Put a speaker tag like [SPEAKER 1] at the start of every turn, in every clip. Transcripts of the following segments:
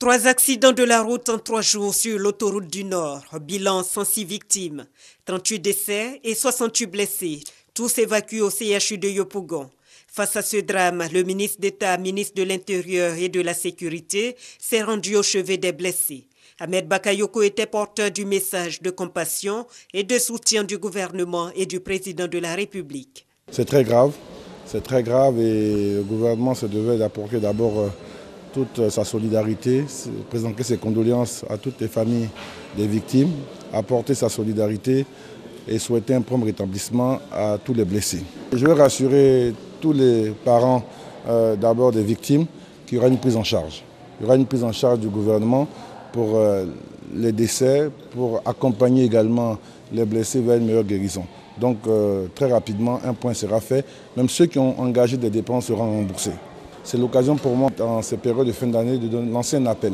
[SPEAKER 1] Trois accidents de la route en trois jours sur l'autoroute du Nord. Bilan 106 victimes, 38 décès et 68 blessés, tous évacués au CHU de Yopougon. Face à ce drame, le ministre d'État, ministre de l'Intérieur et de la Sécurité s'est rendu au chevet des blessés. Ahmed Bakayoko était porteur du message de compassion et de soutien du gouvernement et du président de la République.
[SPEAKER 2] C'est très grave, c'est très grave et le gouvernement se devait d'apporter d'abord euh, toute sa solidarité, présenter ses condoléances à toutes les familles des victimes, apporter sa solidarité et souhaiter un prompt rétablissement à tous les blessés. Je veux rassurer tous les parents euh, d'abord des victimes qu'il y aura une prise en charge. Il y aura une prise en charge du gouvernement pour euh, les décès, pour accompagner également les blessés vers une meilleure guérison. Donc euh, très rapidement, un point sera fait. Même ceux qui ont engagé des dépenses seront remboursés. C'est l'occasion pour moi, dans ces périodes de fin d'année, de lancer un appel,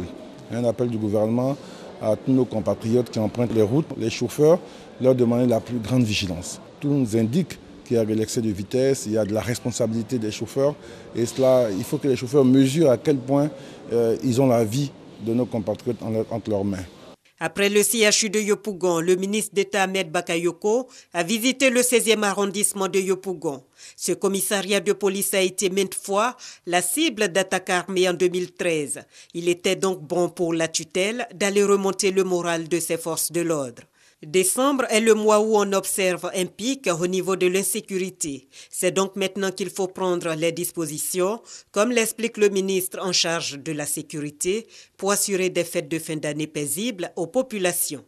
[SPEAKER 2] un appel du gouvernement à tous nos compatriotes qui empruntent les routes, les chauffeurs, leur demander la plus grande vigilance. Tout nous indique qu'il y a de l'excès de vitesse, il y a de la responsabilité des chauffeurs. Et cela, il faut que les chauffeurs mesurent à quel point euh, ils ont la vie de nos compatriotes entre leurs mains.
[SPEAKER 1] Après le CHU de Yopougon, le ministre d'État Ahmed Bakayoko a visité le 16e arrondissement de Yopougon. Ce commissariat de police a été maintes fois la cible d'attaques armées en 2013. Il était donc bon pour la tutelle d'aller remonter le moral de ses forces de l'ordre. Décembre est le mois où on observe un pic au niveau de l'insécurité. C'est donc maintenant qu'il faut prendre les dispositions, comme l'explique le ministre en charge de la sécurité, pour assurer des fêtes de fin d'année paisibles aux populations.